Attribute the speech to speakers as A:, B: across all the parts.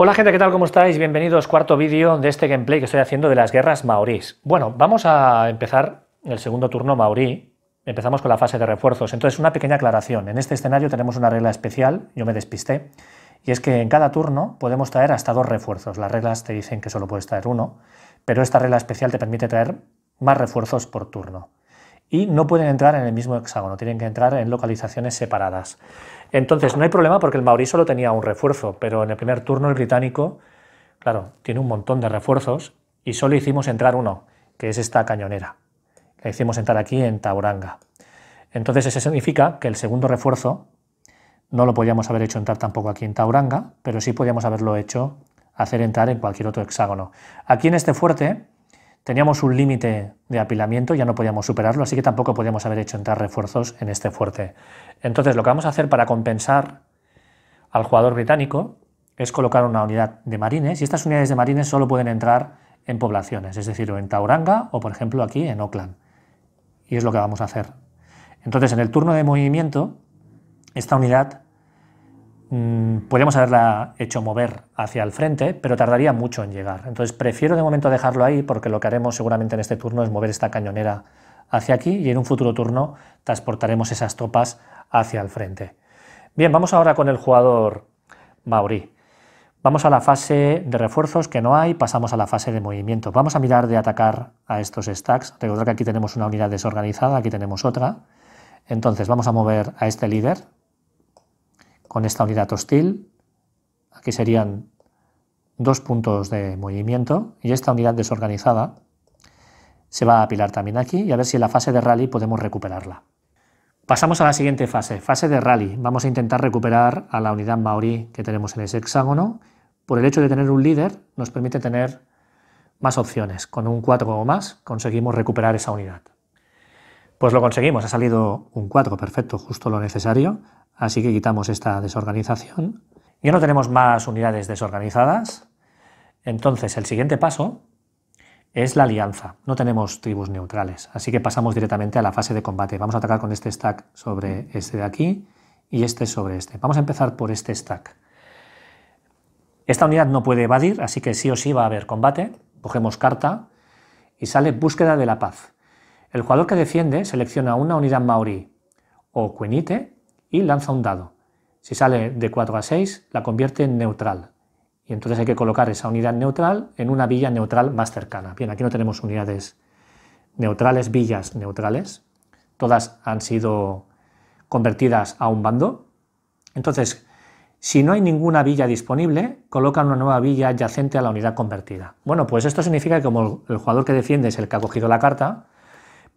A: Hola gente, ¿qué tal? ¿Cómo estáis? Bienvenidos, cuarto vídeo de este gameplay que estoy haciendo de las guerras maoríes. Bueno, vamos a empezar el segundo turno maorí. Empezamos con la fase de refuerzos. Entonces, una pequeña aclaración. En este escenario tenemos una regla especial, yo me despisté, y es que en cada turno podemos traer hasta dos refuerzos. Las reglas te dicen que solo puedes traer uno, pero esta regla especial te permite traer más refuerzos por turno. Y no pueden entrar en el mismo hexágono, tienen que entrar en localizaciones separadas. Entonces, no hay problema porque el mauricio solo tenía un refuerzo, pero en el primer turno el británico, claro, tiene un montón de refuerzos y solo hicimos entrar uno, que es esta cañonera. La hicimos entrar aquí en Tauranga. Entonces, eso significa que el segundo refuerzo no lo podíamos haber hecho entrar tampoco aquí en Tauranga, pero sí podíamos haberlo hecho hacer entrar en cualquier otro hexágono. Aquí en este fuerte Teníamos un límite de apilamiento, ya no podíamos superarlo, así que tampoco podíamos haber hecho entrar refuerzos en este fuerte. Entonces, lo que vamos a hacer para compensar al jugador británico es colocar una unidad de marines, y estas unidades de marines solo pueden entrar en poblaciones, es decir, en Tauranga o, por ejemplo, aquí en Auckland Y es lo que vamos a hacer. Entonces, en el turno de movimiento, esta unidad Mm, podríamos haberla hecho mover hacia el frente, pero tardaría mucho en llegar. Entonces prefiero de momento dejarlo ahí porque lo que haremos seguramente en este turno es mover esta cañonera hacia aquí y en un futuro turno transportaremos esas tropas hacia el frente. Bien, vamos ahora con el jugador Mauri. Vamos a la fase de refuerzos que no hay, pasamos a la fase de movimiento. Vamos a mirar de atacar a estos stacks. Recordar que aquí tenemos una unidad desorganizada, aquí tenemos otra. Entonces vamos a mover a este líder, con esta unidad hostil, aquí serían dos puntos de movimiento, y esta unidad desorganizada se va a apilar también aquí, y a ver si en la fase de rally podemos recuperarla. Pasamos a la siguiente fase, fase de rally. Vamos a intentar recuperar a la unidad Maori que tenemos en ese hexágono. Por el hecho de tener un líder, nos permite tener más opciones. Con un 4 o más conseguimos recuperar esa unidad. Pues lo conseguimos, ha salido un 4, perfecto, justo lo necesario. Así que quitamos esta desorganización. Ya no tenemos más unidades desorganizadas. Entonces, el siguiente paso es la alianza. No tenemos tribus neutrales, así que pasamos directamente a la fase de combate. Vamos a atacar con este stack sobre este de aquí y este sobre este. Vamos a empezar por este stack. Esta unidad no puede evadir, así que sí o sí va a haber combate. Cogemos carta y sale búsqueda de la paz. El jugador que defiende selecciona una unidad Maori o Quenite y lanza un dado. Si sale de 4 a 6, la convierte en neutral. Y entonces hay que colocar esa unidad neutral en una villa neutral más cercana. Bien, aquí no tenemos unidades neutrales, villas neutrales. Todas han sido convertidas a un bando. Entonces, si no hay ninguna villa disponible, coloca una nueva villa adyacente a la unidad convertida. Bueno, pues esto significa que como el jugador que defiende es el que ha cogido la carta,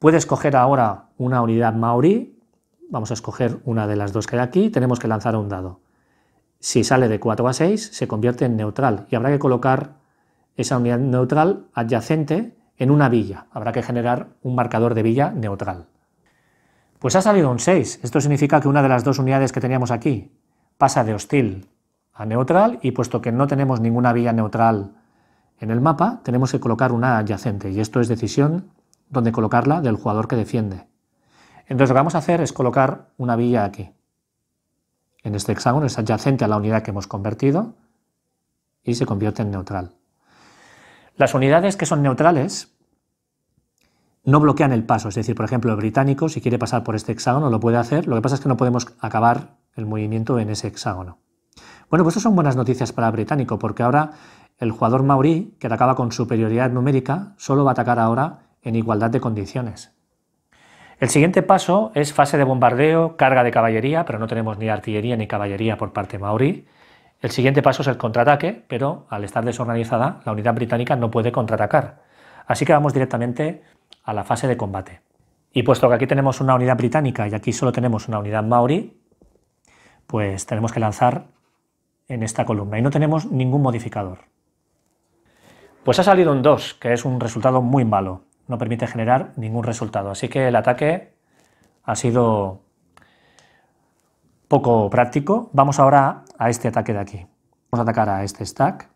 A: Puedes escoger ahora una unidad Maori, vamos a escoger una de las dos que hay aquí, tenemos que lanzar un dado. Si sale de 4 a 6, se convierte en neutral y habrá que colocar esa unidad neutral adyacente en una villa. Habrá que generar un marcador de villa neutral. Pues ha salido un 6. Esto significa que una de las dos unidades que teníamos aquí pasa de hostil a neutral y puesto que no tenemos ninguna villa neutral en el mapa, tenemos que colocar una adyacente y esto es decisión donde colocarla del jugador que defiende. Entonces lo que vamos a hacer es colocar una villa aquí. En este hexágono es adyacente a la unidad que hemos convertido y se convierte en neutral. Las unidades que son neutrales no bloquean el paso, es decir, por ejemplo, el británico si quiere pasar por este hexágono lo puede hacer, lo que pasa es que no podemos acabar el movimiento en ese hexágono. Bueno, pues estas son buenas noticias para el británico, porque ahora el jugador maurí, que atacaba con superioridad numérica, solo va a atacar ahora en igualdad de condiciones. El siguiente paso es fase de bombardeo, carga de caballería, pero no tenemos ni artillería ni caballería por parte maorí. El siguiente paso es el contraataque, pero al estar desorganizada, la unidad británica no puede contraatacar. Así que vamos directamente a la fase de combate. Y puesto que aquí tenemos una unidad británica y aquí solo tenemos una unidad maorí, pues tenemos que lanzar en esta columna y no tenemos ningún modificador. Pues ha salido un 2, que es un resultado muy malo no permite generar ningún resultado. Así que el ataque ha sido poco práctico. Vamos ahora a este ataque de aquí. Vamos a atacar a este stack.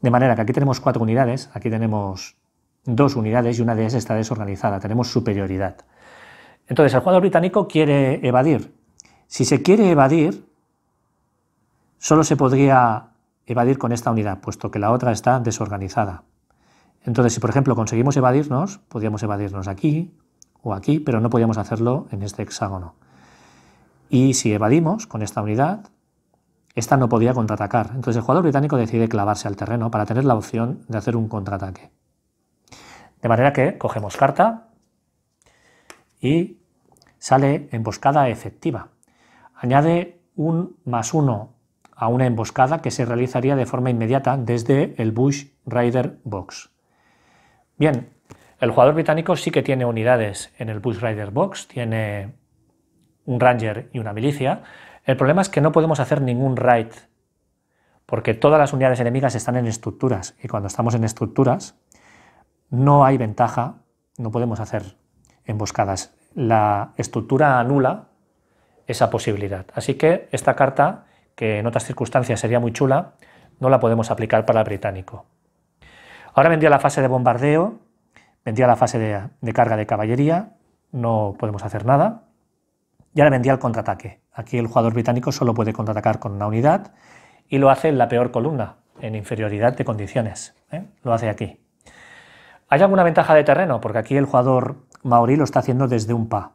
A: De manera que aquí tenemos cuatro unidades, aquí tenemos dos unidades y una de ellas está desorganizada, tenemos superioridad. Entonces el jugador británico quiere evadir. Si se quiere evadir, solo se podría evadir con esta unidad, puesto que la otra está desorganizada. Entonces, si por ejemplo conseguimos evadirnos, podíamos evadirnos aquí o aquí, pero no podíamos hacerlo en este hexágono. Y si evadimos con esta unidad, esta no podía contraatacar. Entonces el jugador británico decide clavarse al terreno para tener la opción de hacer un contraataque. De manera que cogemos carta y sale emboscada efectiva. Añade un más uno a una emboscada que se realizaría de forma inmediata desde el Bush Rider Box. Bien, el jugador británico sí que tiene unidades en el Bush Rider Box, tiene un Ranger y una milicia. El problema es que no podemos hacer ningún raid, porque todas las unidades enemigas están en estructuras, y cuando estamos en estructuras no hay ventaja, no podemos hacer emboscadas. La estructura anula esa posibilidad. Así que esta carta, que en otras circunstancias sería muy chula, no la podemos aplicar para el británico. Ahora vendía la fase de bombardeo, vendía la fase de, carga de caballería, no podemos hacer nada. Y ahora vendía el contraataque. Aquí el jugador británico solo puede contraatacar con una unidad y lo hace en la peor columna, en inferioridad de condiciones. ¿eh? Lo hace aquí. ¿Hay alguna ventaja de terreno? Porque aquí el jugador maorí lo está haciendo desde un pa.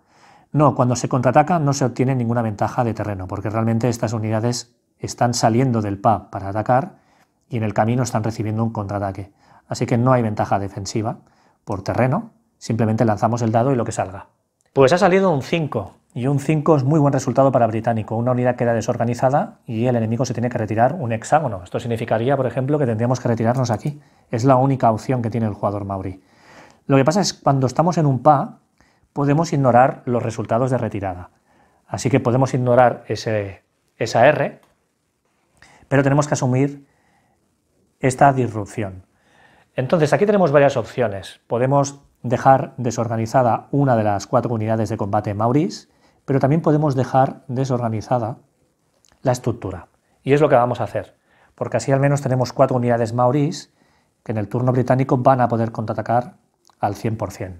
A: No, cuando se contraataca no se obtiene ninguna ventaja de terreno, porque realmente estas unidades están saliendo del pa para atacar y en el camino están recibiendo un contraataque así que no hay ventaja defensiva por terreno, simplemente lanzamos el dado y lo que salga. Pues ha salido un 5, y un 5 es muy buen resultado para Británico. Una unidad queda desorganizada y el enemigo se tiene que retirar un hexágono. Esto significaría, por ejemplo, que tendríamos que retirarnos aquí. Es la única opción que tiene el jugador Mauri. Lo que pasa es que cuando estamos en un PA, podemos ignorar los resultados de retirada. Así que podemos ignorar ese, esa R, pero tenemos que asumir esta disrupción. Entonces, aquí tenemos varias opciones. Podemos dejar desorganizada una de las cuatro unidades de combate Mauris, pero también podemos dejar desorganizada la estructura. Y es lo que vamos a hacer, porque así al menos tenemos cuatro unidades Mauris que en el turno británico van a poder contraatacar al 100%.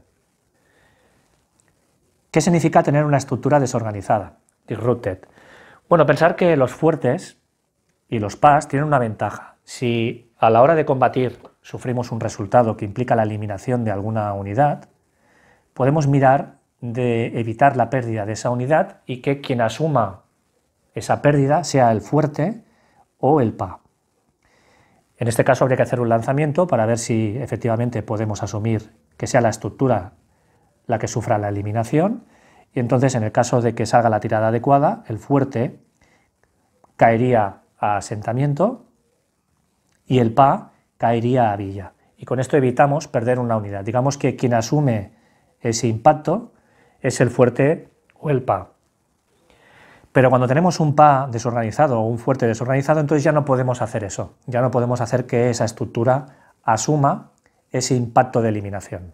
A: ¿Qué significa tener una estructura desorganizada? Disrupted. Bueno, pensar que los fuertes y los PAS tienen una ventaja. Si a la hora de combatir sufrimos un resultado que implica la eliminación de alguna unidad, podemos mirar de evitar la pérdida de esa unidad y que quien asuma esa pérdida sea el fuerte o el PA. En este caso habría que hacer un lanzamiento para ver si efectivamente podemos asumir que sea la estructura la que sufra la eliminación y entonces en el caso de que salga la tirada adecuada, el fuerte caería a asentamiento y el PA caería a Villa. Y con esto evitamos perder una unidad. Digamos que quien asume ese impacto es el fuerte o el PA. Pero cuando tenemos un PA desorganizado o un fuerte desorganizado, entonces ya no podemos hacer eso. Ya no podemos hacer que esa estructura asuma ese impacto de eliminación.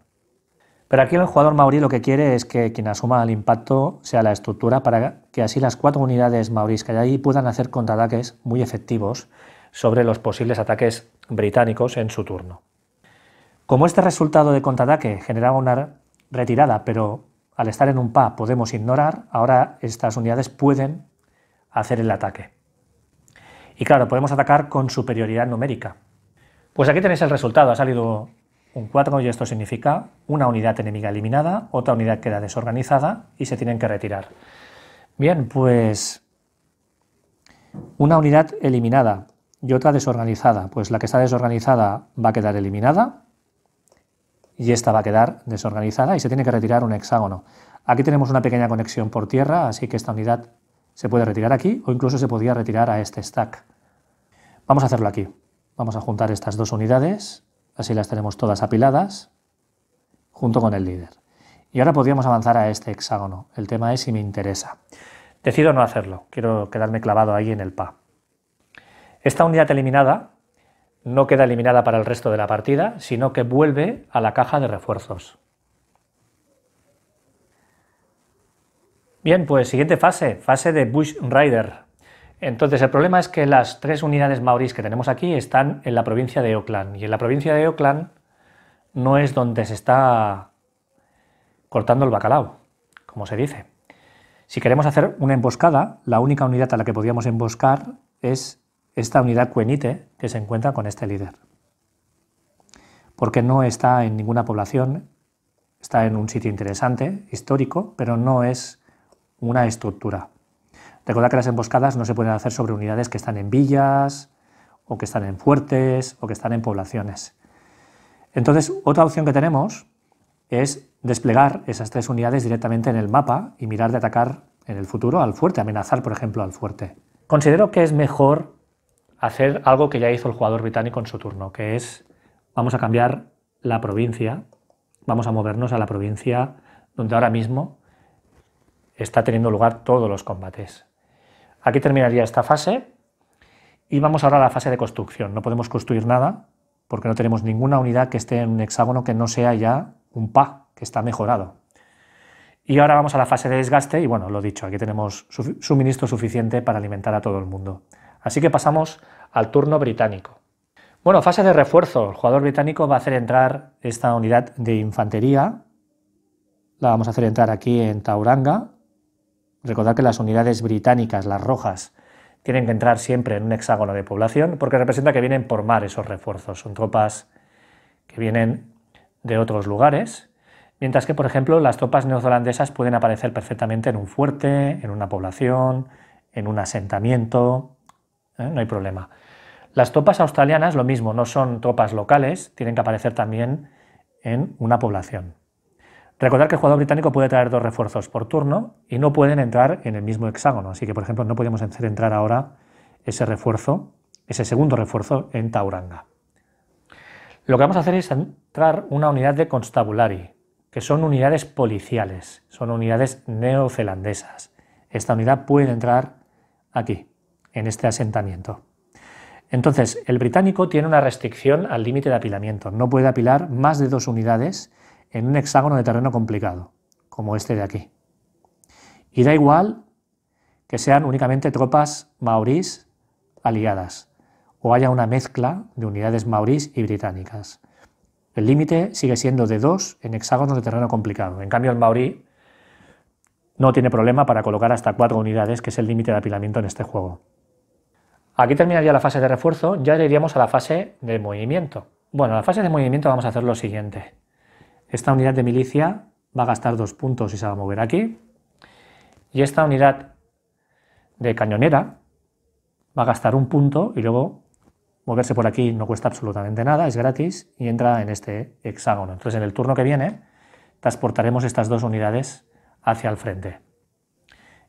A: Pero aquí el jugador maurí lo que quiere es que quien asuma el impacto sea la estructura para que así las cuatro unidades mauriscas que hay ahí puedan hacer contraataques muy efectivos sobre los posibles ataques británicos en su turno. Como este resultado de contraataque generaba una retirada, pero al estar en un PA podemos ignorar, ahora estas unidades pueden hacer el ataque. Y claro, podemos atacar con superioridad numérica. Pues aquí tenéis el resultado, ha salido un 4 y esto significa una unidad enemiga eliminada, otra unidad queda desorganizada y se tienen que retirar. Bien, pues una unidad eliminada y otra desorganizada. Pues la que está desorganizada va a quedar eliminada y esta va a quedar desorganizada y se tiene que retirar un hexágono. Aquí tenemos una pequeña conexión por tierra, así que esta unidad se puede retirar aquí o incluso se podría retirar a este stack. Vamos a hacerlo aquí. Vamos a juntar estas dos unidades, así las tenemos todas apiladas, junto con el líder. Y ahora podríamos avanzar a este hexágono. El tema es si me interesa. Decido no hacerlo, quiero quedarme clavado ahí en el PA. Esta unidad eliminada no queda eliminada para el resto de la partida, sino que vuelve a la caja de refuerzos. Bien, pues siguiente fase, fase de Bush Rider. Entonces, el problema es que las tres unidades maoris que tenemos aquí están en la provincia de Oakland, y en la provincia de Oakland no es donde se está cortando el bacalao, como se dice. Si queremos hacer una emboscada, la única unidad a la que podríamos emboscar es esta unidad cuenite que se encuentra con este líder. Porque no está en ninguna población, está en un sitio interesante, histórico, pero no es una estructura. Recordad que las emboscadas no se pueden hacer sobre unidades que están en villas, o que están en fuertes, o que están en poblaciones. Entonces, otra opción que tenemos es desplegar esas tres unidades directamente en el mapa y mirar de atacar en el futuro al fuerte, amenazar, por ejemplo, al fuerte. Considero que es mejor hacer algo que ya hizo el jugador británico en su turno, que es vamos a cambiar la provincia, vamos a movernos a la provincia donde ahora mismo está teniendo lugar todos los combates. Aquí terminaría esta fase y vamos ahora a la fase de construcción. No podemos construir nada porque no tenemos ninguna unidad que esté en un hexágono que no sea ya un PA, que está mejorado. Y ahora vamos a la fase de desgaste y bueno, lo dicho, aquí tenemos suministro suficiente para alimentar a todo el mundo. Así que pasamos al turno británico. Bueno, fase de refuerzo. El jugador británico va a hacer entrar esta unidad de infantería. La vamos a hacer entrar aquí en Tauranga. Recordad que las unidades británicas, las rojas, tienen que entrar siempre en un hexágono de población porque representa que vienen por mar esos refuerzos. Son tropas que vienen de otros lugares. Mientras que, por ejemplo, las tropas neozelandesas pueden aparecer perfectamente en un fuerte, en una población, en un asentamiento, ¿eh? no hay problema. Las tropas australianas, lo mismo, no son tropas locales, tienen que aparecer también en una población. Recordar que el jugador británico puede traer dos refuerzos por turno y no pueden entrar en el mismo hexágono, así que, por ejemplo, no podemos hacer entrar ahora ese refuerzo, ese segundo refuerzo en Tauranga. Lo que vamos a hacer es entrar una unidad de constabulary, que son unidades policiales, son unidades neozelandesas. Esta unidad puede entrar aquí en este asentamiento. Entonces, el británico tiene una restricción al límite de apilamiento. No puede apilar más de dos unidades en un hexágono de terreno complicado, como este de aquí. Y da igual que sean únicamente tropas maorís aliadas o haya una mezcla de unidades maorís y británicas. El límite sigue siendo de dos en hexágonos de terreno complicado. En cambio, el maorí no tiene problema para colocar hasta cuatro unidades, que es el límite de apilamiento en este juego. Aquí terminaría la fase de refuerzo, ya iríamos a la fase de movimiento. Bueno, en la fase de movimiento vamos a hacer lo siguiente. Esta unidad de milicia va a gastar dos puntos y se va a mover aquí. Y esta unidad de cañonera va a gastar un punto y luego moverse por aquí no cuesta absolutamente nada, es gratis y entra en este hexágono. Entonces en el turno que viene transportaremos estas dos unidades hacia el frente.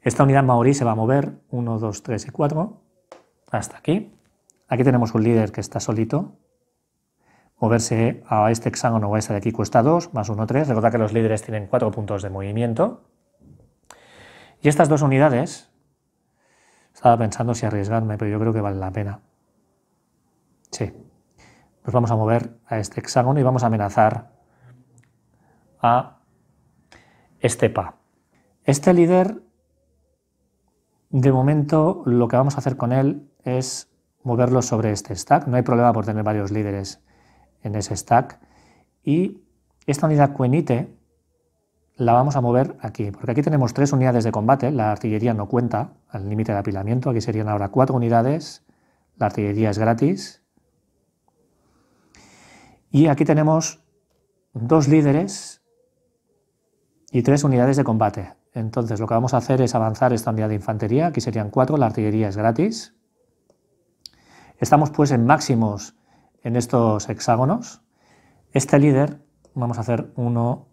A: Esta unidad maorí se va a mover 1, 2, 3 y 4 hasta aquí. Aquí tenemos un líder que está solito. Moverse a este hexágono o a este de aquí cuesta 2, más 1, 3. recuerda que los líderes tienen 4 puntos de movimiento. Y estas dos unidades, estaba pensando si arriesgarme, pero yo creo que vale la pena. Sí. Nos vamos a mover a este hexágono y vamos a amenazar a este PA. Este líder, de momento, lo que vamos a hacer con él es moverlo sobre este stack. No hay problema por tener varios líderes en ese stack. Y esta unidad Cuenite la vamos a mover aquí, porque aquí tenemos tres unidades de combate, la artillería no cuenta al límite de apilamiento, aquí serían ahora cuatro unidades, la artillería es gratis. Y aquí tenemos dos líderes y tres unidades de combate. Entonces lo que vamos a hacer es avanzar esta unidad de infantería, aquí serían cuatro, la artillería es gratis. Estamos pues en máximos en estos hexágonos. Este líder vamos a hacer 1,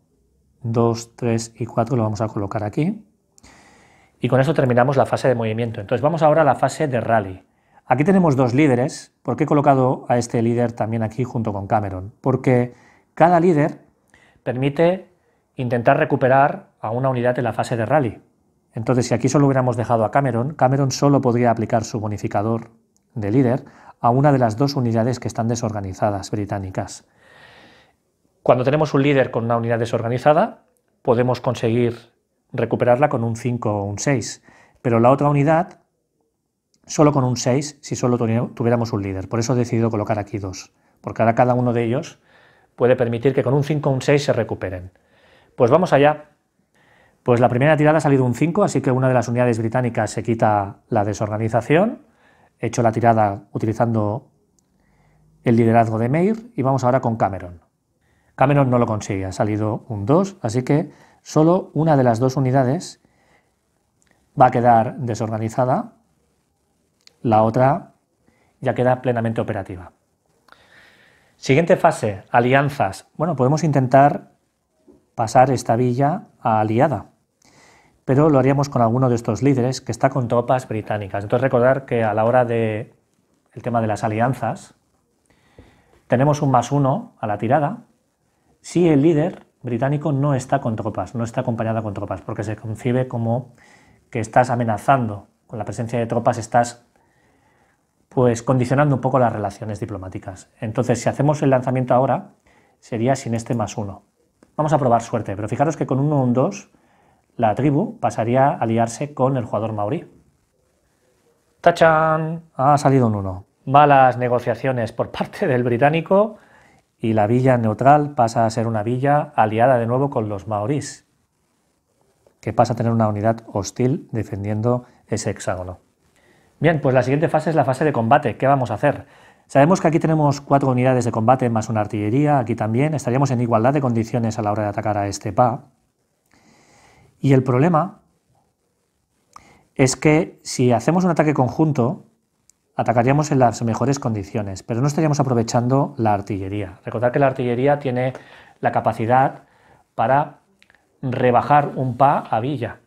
A: 2, 3 y 4, lo vamos a colocar aquí. Y con eso terminamos la fase de movimiento. Entonces vamos ahora a la fase de rally. Aquí tenemos dos líderes. ¿Por qué he colocado a este líder también aquí junto con Cameron? Porque cada líder permite intentar recuperar a una unidad en la fase de rally. Entonces, si aquí solo hubiéramos dejado a Cameron, Cameron solo podría aplicar su bonificador de líder a una de las dos unidades que están desorganizadas británicas. Cuando tenemos un líder con una unidad desorganizada, podemos conseguir recuperarla con un 5 o un 6, pero la otra unidad solo con un 6 si solo tuviéramos un líder. Por eso he decidido colocar aquí dos, porque ahora cada uno de ellos puede permitir que con un 5 o un 6 se recuperen. Pues vamos allá. Pues la primera tirada ha salido un 5, así que una de las unidades británicas se quita la desorganización hecho la tirada utilizando el liderazgo de Meir y vamos ahora con Cameron. Cameron no lo consigue, ha salido un 2, así que solo una de las dos unidades va a quedar desorganizada, la otra ya queda plenamente operativa. Siguiente fase, alianzas. Bueno, podemos intentar pasar esta villa a aliada pero lo haríamos con alguno de estos líderes que está con tropas británicas. Entonces recordar que a la hora del tema de las alianzas, tenemos un más uno a la tirada si el líder británico no está con tropas, no está acompañado con tropas, porque se concibe como que estás amenazando con la presencia de tropas, estás pues condicionando un poco las relaciones diplomáticas. Entonces, si hacemos el lanzamiento ahora, sería sin este más uno. Vamos a probar suerte, pero fijaros que con uno o un dos la tribu pasaría a aliarse con el jugador maorí. Tachan Ha salido un uno. Malas negociaciones por parte del británico y la villa neutral pasa a ser una villa aliada de nuevo con los maorís, que pasa a tener una unidad hostil defendiendo ese hexágono. Bien, pues la siguiente fase es la fase de combate. ¿Qué vamos a hacer? Sabemos que aquí tenemos cuatro unidades de combate más una artillería, aquí también. Estaríamos en igualdad de condiciones a la hora de atacar a este PA. Y el problema es que si hacemos un ataque conjunto, atacaríamos en las mejores condiciones, pero no estaríamos aprovechando la artillería. Recordad que la artillería tiene la capacidad para rebajar un PA a Villa,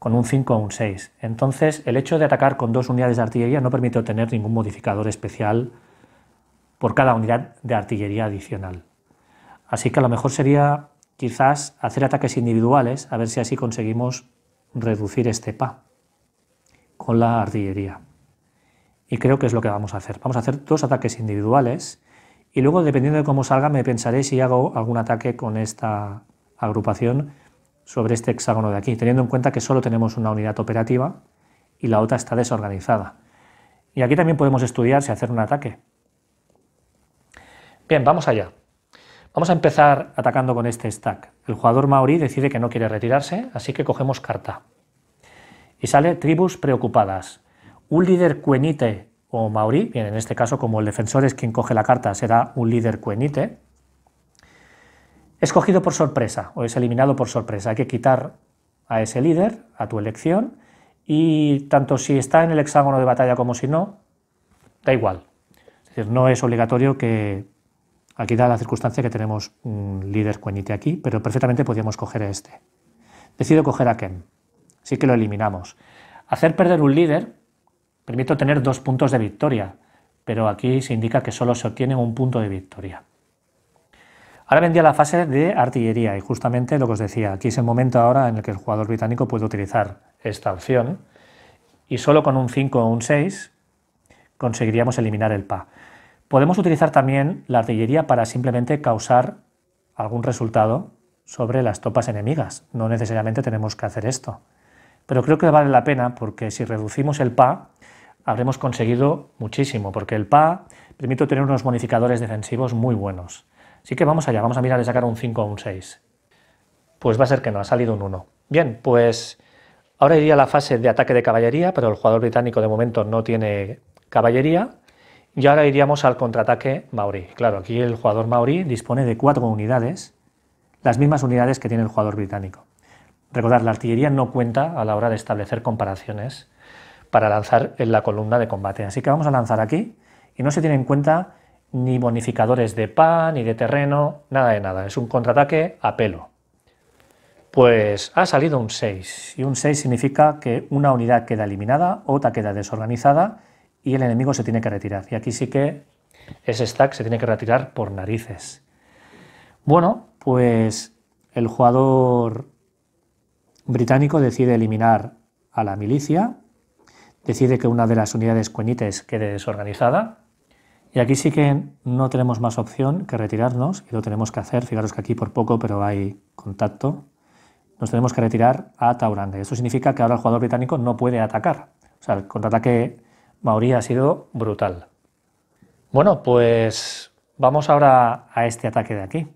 A: con un 5 o un 6. Entonces, el hecho de atacar con dos unidades de artillería no permite obtener ningún modificador especial por cada unidad de artillería adicional. Así que a lo mejor sería quizás hacer ataques individuales, a ver si así conseguimos reducir este PA con la artillería. Y creo que es lo que vamos a hacer. Vamos a hacer dos ataques individuales y luego, dependiendo de cómo salga, me pensaré si hago algún ataque con esta agrupación sobre este hexágono de aquí, teniendo en cuenta que solo tenemos una unidad operativa y la otra está desorganizada. Y aquí también podemos estudiar si hacer un ataque. Bien, vamos allá. Vamos a empezar atacando con este stack. El jugador maorí decide que no quiere retirarse, así que cogemos carta. Y sale tribus preocupadas. Un líder cuenite o maorí, bien, en este caso como el defensor es quien coge la carta, será un líder cuenite, es cogido por sorpresa o es eliminado por sorpresa. Hay que quitar a ese líder a tu elección y tanto si está en el hexágono de batalla como si no, da igual. Es decir, no es obligatorio que Aquí da la circunstancia que tenemos un líder cuenite aquí, pero perfectamente podíamos coger este. Decido coger a Ken. Sí que lo eliminamos. Hacer perder un líder permite obtener dos puntos de victoria, pero aquí se indica que solo se obtiene un punto de victoria. Ahora vendría la fase de artillería y justamente lo que os decía, aquí es el momento ahora en el que el jugador británico puede utilizar esta opción ¿eh? y solo con un 5 o un 6 conseguiríamos eliminar el PA. Podemos utilizar también la artillería para simplemente causar algún resultado sobre las tropas enemigas. No necesariamente tenemos que hacer esto. Pero creo que vale la pena porque si reducimos el PA, habremos conseguido muchísimo, porque el PA permite tener unos modificadores defensivos muy buenos. Así que vamos allá, vamos a mirar de sacar un 5 o un 6. Pues va a ser que no, ha salido un 1. Bien, pues ahora iría a la fase de ataque de caballería, pero el jugador británico de momento no tiene caballería, y ahora iríamos al contraataque Maori. Claro, aquí el jugador Maori dispone de cuatro unidades, las mismas unidades que tiene el jugador británico. Recordad, la artillería no cuenta a la hora de establecer comparaciones para lanzar en la columna de combate. Así que vamos a lanzar aquí y no se tiene en cuenta ni bonificadores de pan, ni de terreno, nada de nada. Es un contraataque a pelo. Pues ha salido un 6 y un 6 significa que una unidad queda eliminada, otra queda desorganizada y el enemigo se tiene que retirar. Y aquí sí que ese stack se tiene que retirar por narices. Bueno, pues el jugador británico decide eliminar a la milicia, decide que una de las unidades cuenites quede desorganizada, y aquí sí que no tenemos más opción que retirarnos, y lo tenemos que hacer, fijaros que aquí por poco, pero hay contacto, nos tenemos que retirar a Tauranga. Esto significa que ahora el jugador británico no puede atacar. O sea, el contraataque Maori ha sido brutal. Bueno, pues vamos ahora a este ataque de aquí,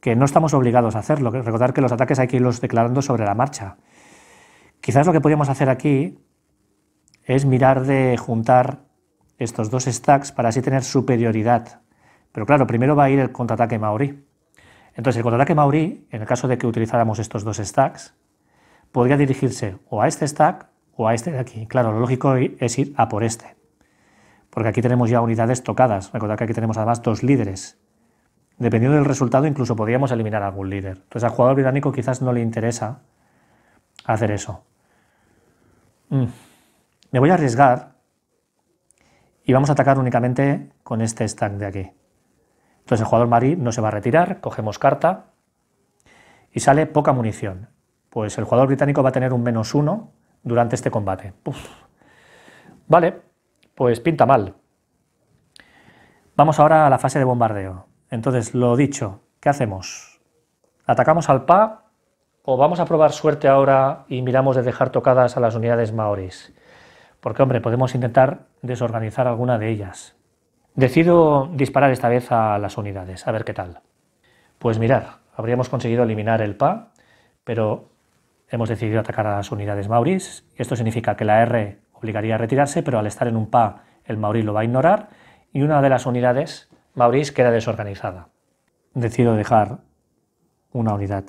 A: que no estamos obligados a hacerlo. Recordar que los ataques hay que irlos declarando sobre la marcha. Quizás lo que podríamos hacer aquí es mirar de juntar estos dos stacks para así tener superioridad. Pero claro, primero va a ir el contraataque Maori. Entonces, el contraataque Maori, en el caso de que utilizáramos estos dos stacks, podría dirigirse o a este stack o a este de aquí. Claro, lo lógico es ir a por este, porque aquí tenemos ya unidades tocadas. Recordad que aquí tenemos además dos líderes. Dependiendo del resultado, incluso podríamos eliminar algún líder. Entonces al jugador británico quizás no le interesa hacer eso. Mm. Me voy a arriesgar y vamos a atacar únicamente con este stack de aquí. Entonces el jugador marí no se va a retirar, cogemos carta y sale poca munición. Pues el jugador británico va a tener un menos uno durante este combate. Vale, pues pinta mal. Vamos ahora a la fase de bombardeo. Entonces, lo dicho, ¿qué hacemos? ¿Atacamos al PA o vamos a probar suerte ahora y miramos de dejar tocadas a las unidades maoris? Porque, hombre, podemos intentar desorganizar alguna de ellas. Decido disparar esta vez a las unidades, a ver qué tal. Pues mirar, habríamos conseguido eliminar el PA, pero hemos decidido atacar a las unidades mauris. Esto significa que la R obligaría a retirarse, pero al estar en un PA el mauri lo va a ignorar y una de las unidades mauris queda desorganizada. Decido dejar una unidad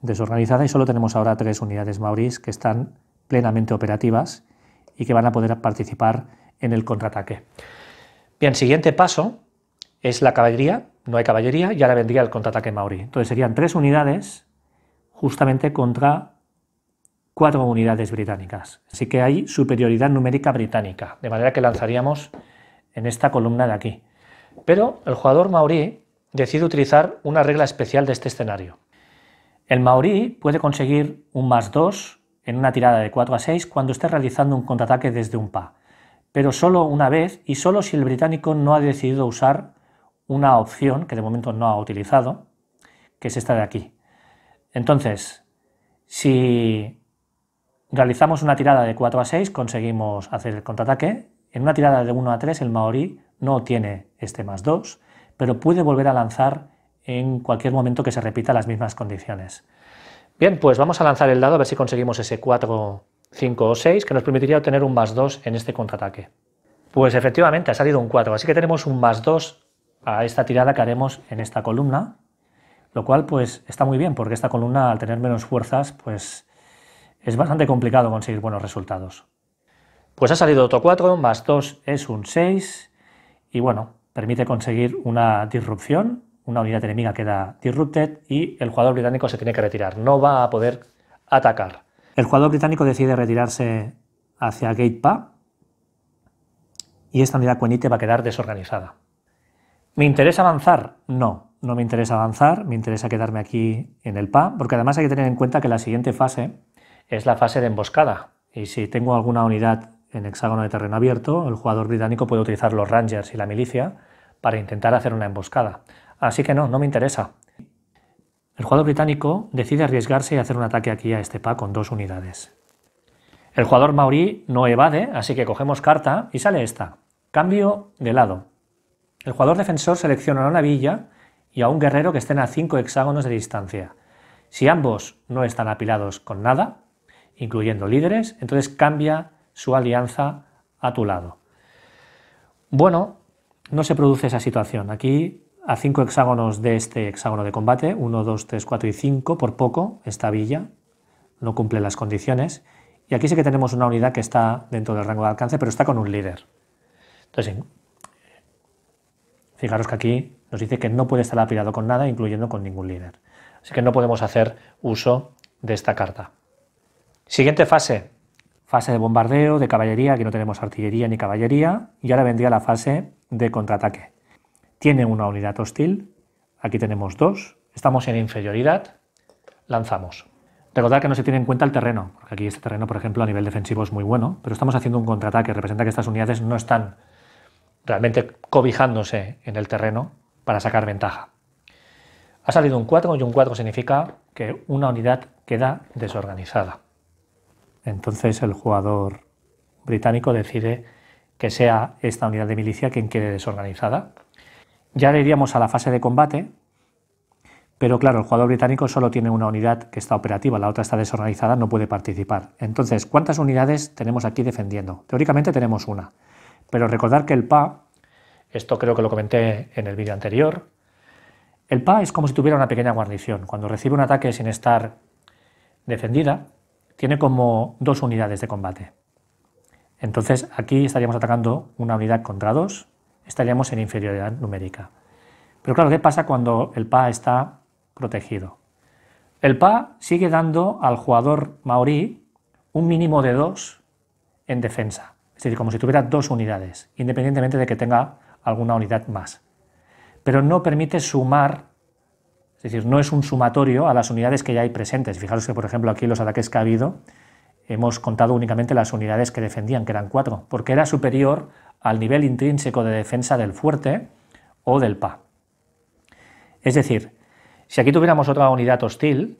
A: desorganizada y solo tenemos ahora tres unidades mauris que están plenamente operativas y que van a poder participar en el contraataque. Bien, siguiente paso es la caballería, no hay caballería, y ahora vendría el contraataque mauri. Entonces serían tres unidades justamente contra cuatro unidades británicas. Así que hay superioridad numérica británica, de manera que lanzaríamos en esta columna de aquí. Pero el jugador maorí decide utilizar una regla especial de este escenario. El maorí puede conseguir un más 2 en una tirada de 4 a 6 cuando esté realizando un contraataque desde un pa, pero solo una vez y solo si el británico no ha decidido usar una opción que de momento no ha utilizado, que es esta de aquí. Entonces, si Realizamos una tirada de 4 a 6, conseguimos hacer el contraataque. En una tirada de 1 a 3 el maorí no tiene este más 2, pero puede volver a lanzar en cualquier momento que se repita las mismas condiciones. Bien, pues vamos a lanzar el dado a ver si conseguimos ese 4, 5 o 6 que nos permitiría obtener un más 2 en este contraataque. Pues efectivamente ha salido un 4, así que tenemos un más 2 a esta tirada que haremos en esta columna, lo cual pues está muy bien porque esta columna al tener menos fuerzas pues es bastante complicado conseguir buenos resultados. Pues ha salido otro 4, más 2 es un 6, y bueno, permite conseguir una disrupción, una unidad enemiga queda disrupted y el jugador británico se tiene que retirar, no va a poder atacar. El jugador británico decide retirarse hacia Gate Pa y esta unidad cuenite va a quedar desorganizada. ¿Me interesa avanzar? No, no me interesa avanzar, me interesa quedarme aquí en el PA, porque además hay que tener en cuenta que la siguiente fase es la fase de emboscada. Y si tengo alguna unidad en hexágono de terreno abierto, el jugador británico puede utilizar los Rangers y la milicia para intentar hacer una emboscada. Así que no, no me interesa. El jugador británico decide arriesgarse y hacer un ataque aquí a este pa con dos unidades. El jugador maurí no evade, así que cogemos carta y sale esta. Cambio de lado. El jugador defensor selecciona una villa y a un guerrero que estén a cinco hexágonos de distancia. Si ambos no están apilados con nada, incluyendo líderes, entonces cambia su alianza a tu lado. Bueno, no se produce esa situación. Aquí a cinco hexágonos de este hexágono de combate, 1, 2, 3, 4 y 5, por poco, esta villa no cumple las condiciones. Y aquí sí que tenemos una unidad que está dentro del rango de alcance, pero está con un líder. Entonces, fijaros que aquí nos dice que no puede estar apilado con nada, incluyendo con ningún líder. Así que no podemos hacer uso de esta carta. Siguiente fase, fase de bombardeo, de caballería, que no tenemos artillería ni caballería, y ahora vendría la fase de contraataque. Tiene una unidad hostil, aquí tenemos dos, estamos en inferioridad, lanzamos. Recordad que no se tiene en cuenta el terreno, porque aquí este terreno, por ejemplo, a nivel defensivo es muy bueno, pero estamos haciendo un contraataque, representa que estas unidades no están realmente cobijándose en el terreno para sacar ventaja. Ha salido un 4 y un 4 significa que una unidad queda desorganizada. Entonces el jugador británico decide que sea esta unidad de milicia quien quede desorganizada. Ya le iríamos a la fase de combate, pero claro, el jugador británico solo tiene una unidad que está operativa, la otra está desorganizada, no puede participar. Entonces, ¿cuántas unidades tenemos aquí defendiendo? Teóricamente tenemos una, pero recordar que el PA, esto creo que lo comenté en el vídeo anterior, el PA es como si tuviera una pequeña guarnición. Cuando recibe un ataque sin estar defendida, tiene como dos unidades de combate. Entonces aquí estaríamos atacando una unidad contra dos, estaríamos en inferioridad numérica. Pero claro, ¿qué pasa cuando el PA está protegido? El PA sigue dando al jugador maorí un mínimo de dos en defensa, es decir, como si tuviera dos unidades, independientemente de que tenga alguna unidad más. Pero no permite sumar es decir, no es un sumatorio a las unidades que ya hay presentes. Fijaros que, por ejemplo, aquí los ataques que ha habido, hemos contado únicamente las unidades que defendían, que eran cuatro, porque era superior al nivel intrínseco de defensa del fuerte o del PA. Es decir, si aquí tuviéramos otra unidad hostil,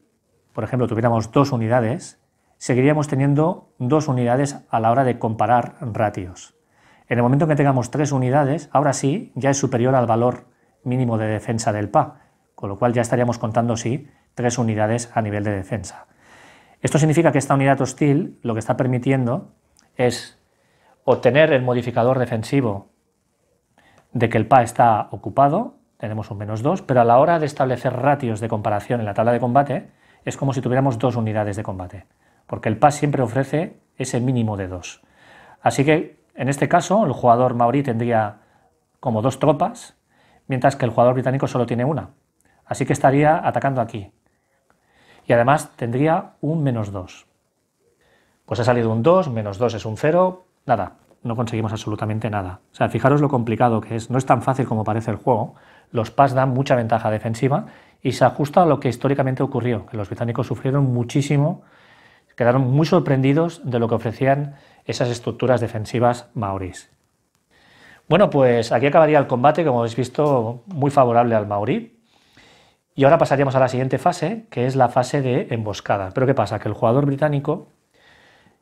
A: por ejemplo, tuviéramos dos unidades, seguiríamos teniendo dos unidades a la hora de comparar ratios. En el momento en que tengamos tres unidades, ahora sí, ya es superior al valor mínimo de defensa del PA con lo cual ya estaríamos contando, sí, tres unidades a nivel de defensa. Esto significa que esta unidad hostil lo que está permitiendo es obtener el modificador defensivo de que el PA está ocupado, tenemos un menos dos, pero a la hora de establecer ratios de comparación en la tabla de combate, es como si tuviéramos dos unidades de combate, porque el PA siempre ofrece ese mínimo de dos. Así que, en este caso, el jugador maorí tendría como dos tropas, mientras que el jugador británico solo tiene una, Así que estaría atacando aquí. Y además tendría un menos 2. Pues ha salido un 2, menos 2 es un 0, nada, no conseguimos absolutamente nada. O sea, fijaros lo complicado que es, no es tan fácil como parece el juego. Los PAS dan mucha ventaja defensiva y se ajusta a lo que históricamente ocurrió, que los británicos sufrieron muchísimo, quedaron muy sorprendidos de lo que ofrecían esas estructuras defensivas maorís. Bueno, pues aquí acabaría el combate, como habéis visto, muy favorable al maorí, y ahora pasaríamos a la siguiente fase, que es la fase de emboscada. Pero ¿qué pasa? Que el jugador británico,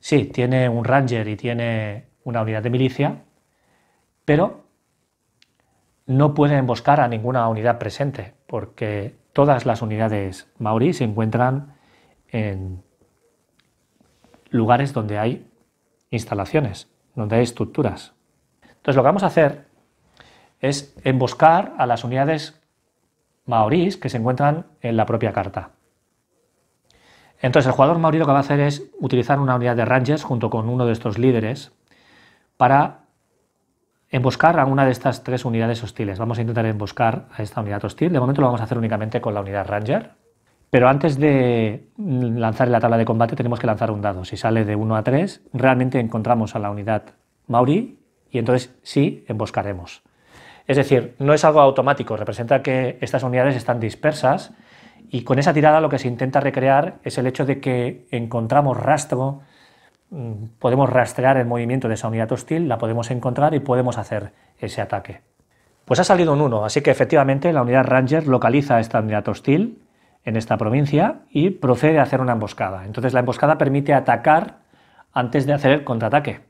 A: sí, tiene un ranger y tiene una unidad de milicia, pero no puede emboscar a ninguna unidad presente, porque todas las unidades maorí se encuentran en lugares donde hay instalaciones, donde hay estructuras. Entonces lo que vamos a hacer es emboscar a las unidades maoris que se encuentran en la propia carta. Entonces el jugador maorí lo que va a hacer es utilizar una unidad de rangers junto con uno de estos líderes para emboscar a una de estas tres unidades hostiles. Vamos a intentar emboscar a esta unidad hostil. De momento lo vamos a hacer únicamente con la unidad ranger. Pero antes de lanzar la tabla de combate tenemos que lanzar un dado. Si sale de 1 a 3, realmente encontramos a la unidad maorí y entonces sí emboscaremos. Es decir, no es algo automático, representa que estas unidades están dispersas y con esa tirada lo que se intenta recrear es el hecho de que encontramos rastro, mm, podemos rastrear el movimiento de esa unidad hostil, la podemos encontrar y podemos hacer ese ataque. Pues ha salido un 1, así que efectivamente la unidad Ranger localiza esta unidad hostil en esta provincia y procede a hacer una emboscada. Entonces la emboscada permite atacar antes de hacer el contraataque.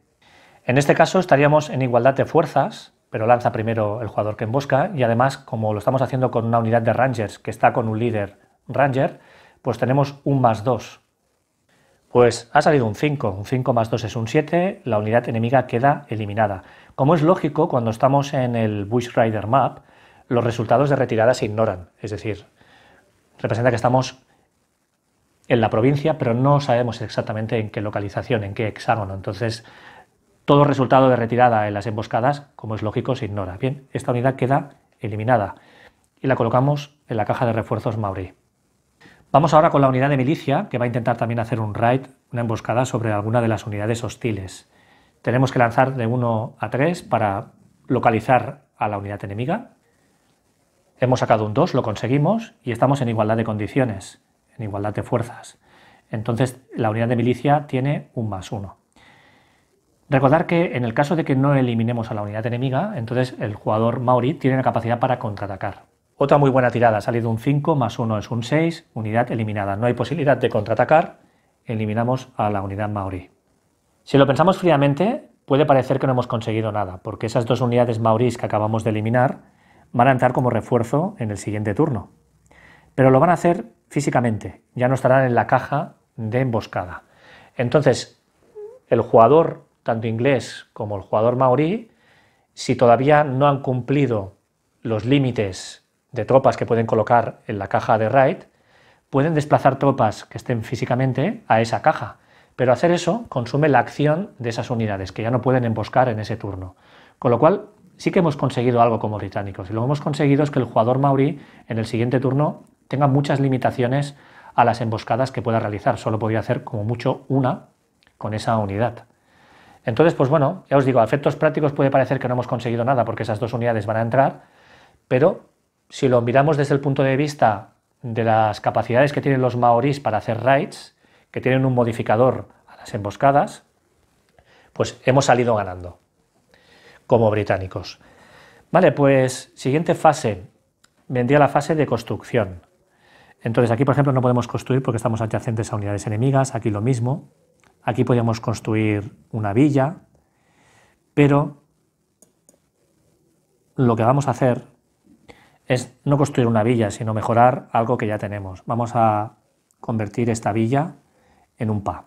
A: En este caso estaríamos en igualdad de fuerzas, pero lanza primero el jugador que embosca y además, como lo estamos haciendo con una unidad de Rangers que está con un líder Ranger, pues tenemos un más 2. Pues ha salido un 5, un 5 más 2 es un 7, la unidad enemiga queda eliminada. Como es lógico, cuando estamos en el Bush Rider Map, los resultados de retirada se ignoran, es decir, representa que estamos en la provincia, pero no sabemos exactamente en qué localización, en qué hexágono. Entonces, todo resultado de retirada en las emboscadas, como es lógico, se ignora. Bien, esta unidad queda eliminada y la colocamos en la caja de refuerzos MAURI. Vamos ahora con la unidad de milicia, que va a intentar también hacer un raid, una emboscada sobre alguna de las unidades hostiles. Tenemos que lanzar de 1 a 3 para localizar a la unidad enemiga. Hemos sacado un 2, lo conseguimos, y estamos en igualdad de condiciones, en igualdad de fuerzas. Entonces la unidad de milicia tiene un más 1. Recordar que en el caso de que no eliminemos a la unidad enemiga, entonces el jugador Maori tiene la capacidad para contraatacar. Otra muy buena tirada, ha salido un 5 más 1 es un 6, unidad eliminada. No hay posibilidad de contraatacar, eliminamos a la unidad Maori. Si lo pensamos fríamente, puede parecer que no hemos conseguido nada, porque esas dos unidades Maoris que acabamos de eliminar van a entrar como refuerzo en el siguiente turno. Pero lo van a hacer físicamente, ya no estarán en la caja de emboscada. Entonces, el jugador tanto inglés como el jugador maorí, si todavía no han cumplido los límites de tropas que pueden colocar en la caja de raid, pueden desplazar tropas que estén físicamente a esa caja. Pero hacer eso consume la acción de esas unidades, que ya no pueden emboscar en ese turno. Con lo cual, sí que hemos conseguido algo como británicos. Y lo que hemos conseguido es que el jugador maorí en el siguiente turno tenga muchas limitaciones a las emboscadas que pueda realizar. Solo podría hacer como mucho una con esa unidad. Entonces, pues bueno, ya os digo, a efectos prácticos puede parecer que no hemos conseguido nada porque esas dos unidades van a entrar, pero si lo miramos desde el punto de vista de las capacidades que tienen los maorís para hacer raids, que tienen un modificador a las emboscadas, pues hemos salido ganando como británicos. Vale, pues siguiente fase, vendría la fase de construcción. Entonces aquí, por ejemplo, no podemos construir porque estamos adyacentes a unidades enemigas, aquí lo mismo, Aquí podríamos construir una villa, pero lo que vamos a hacer es no construir una villa, sino mejorar algo que ya tenemos. Vamos a convertir esta villa en un PA.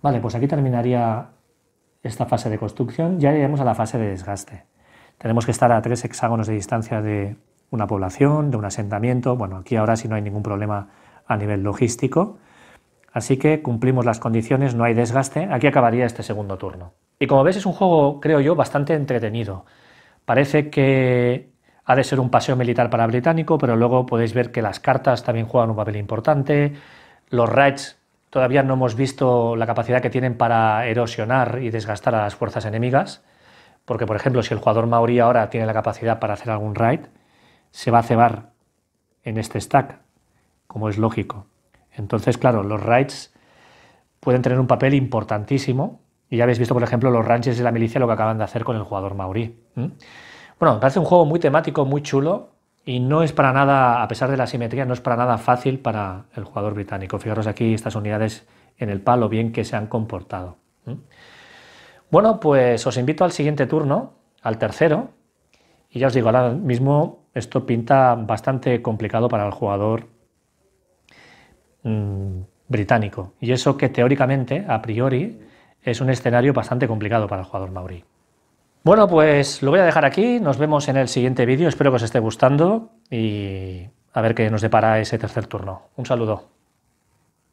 A: Vale, pues aquí terminaría esta fase de construcción. Ya iremos a la fase de desgaste. Tenemos que estar a tres hexágonos de distancia de una población, de un asentamiento. Bueno, aquí ahora sí no hay ningún problema a nivel logístico. Así que cumplimos las condiciones, no hay desgaste. Aquí acabaría este segundo turno. Y como veis es un juego, creo yo, bastante entretenido. Parece que ha de ser un paseo militar para británico, pero luego podéis ver que las cartas también juegan un papel importante. Los raids todavía no hemos visto la capacidad que tienen para erosionar y desgastar a las fuerzas enemigas. Porque, por ejemplo, si el jugador maorí ahora tiene la capacidad para hacer algún raid, se va a cebar en este stack, como es lógico. Entonces, claro, los rights pueden tener un papel importantísimo. Y ya habéis visto, por ejemplo, los ranches de la milicia lo que acaban de hacer con el jugador maurí. Bueno, me parece un juego muy temático, muy chulo, y no es para nada, a pesar de la simetría, no es para nada fácil para el jugador británico. Fijaros aquí estas unidades en el palo, bien que se han comportado. Bueno, pues os invito al siguiente turno, al tercero, y ya os digo, ahora mismo esto pinta bastante complicado para el jugador Mm, británico. Y eso que teóricamente, a priori, es un escenario bastante complicado para el jugador maurí. Bueno, pues lo voy a dejar aquí. Nos vemos en el siguiente vídeo. Espero que os esté gustando y a ver qué nos depara ese tercer turno. Un saludo.